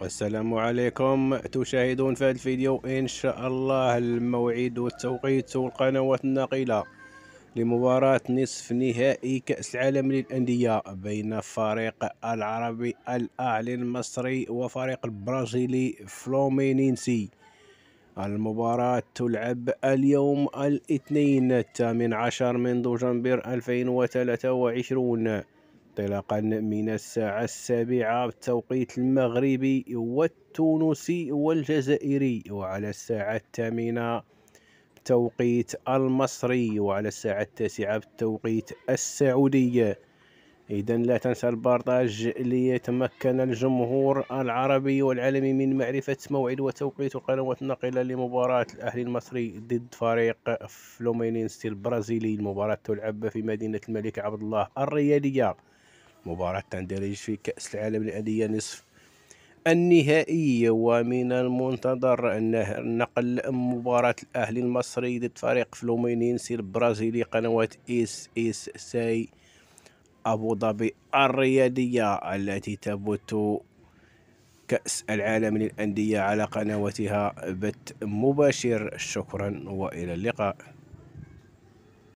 والسلام عليكم تشاهدون في هذا الفيديو ان شاء الله الموعد والتوقيت والقنوات النقلة لمباراة نصف نهائي كأس العالم للأندية بين فريق العربي الأعلى المصري وفريق البرازيلي فلومينينسي المباراة تلعب اليوم الاثنين الثامن عشر من دجنبر 2023 انطلاقا من الساعة السابعة بالتوقيت المغربي والتونسي والجزائري وعلى الساعة الثامنة بتوقيت المصري وعلى الساعة التاسعة بالتوقيت السعودي إذا لا تنسى البارطاج ليتمكن الجمهور العربي والعالمي من معرفة موعد وتوقيت القنوات الناقلة لمباراة الأهلي المصري ضد فريق فلومينينسي البرازيلي المباراة تلعب في مدينة الملك عبد الله الرياضية مباراة تندرج في كأس العالم للأندية نصف النهائي ومن المنتظر أن نقل مباراة الأهلي المصري ضد فريق فلومينينسي البرازيلي قنوات إس إس ساي أبو ظبي الرياضية التي تبث كأس العالم للأندية على قنواتها بث مباشر شكرا وإلى اللقاء